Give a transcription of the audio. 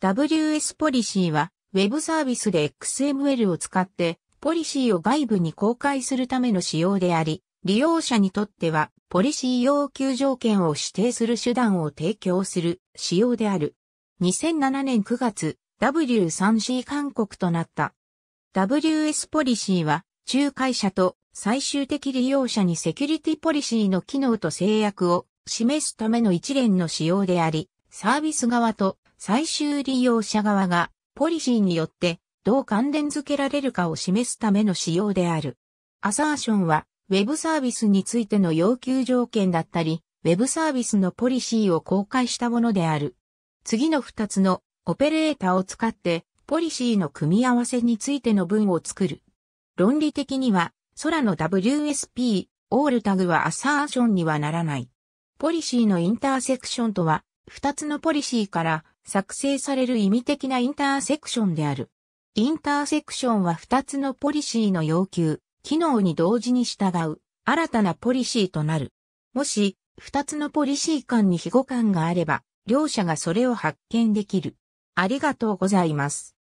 WS ポリシーは、ウェブサービスで XML を使って、ポリシーを外部に公開するための仕様であり、利用者にとっては、ポリシー要求条件を指定する手段を提供する仕様である。2007年9月、W3C 勧告となった。WS ポリシーは、仲介者と最終的利用者にセキュリティポリシーの機能と制約を示すための一連の仕様であり、サービス側と最終利用者側がポリシーによってどう関連付けられるかを示すための仕様である。アサーションは、ウェブサービスについての要求条件だったり、ウェブサービスのポリシーを公開したものである。次の2つのオペレーターを使って、ポリシーの組み合わせについての文を作る。論理的には、空の WSP、オールタグはアサーションにはならない。ポリシーのインターセクションとは、2つのポリシーから作成される意味的なインターセクションである。インターセクションは2つのポリシーの要求、機能に同時に従う、新たなポリシーとなる。もし、2つのポリシー間に非互感があれば、両者がそれを発見できる。ありがとうございます。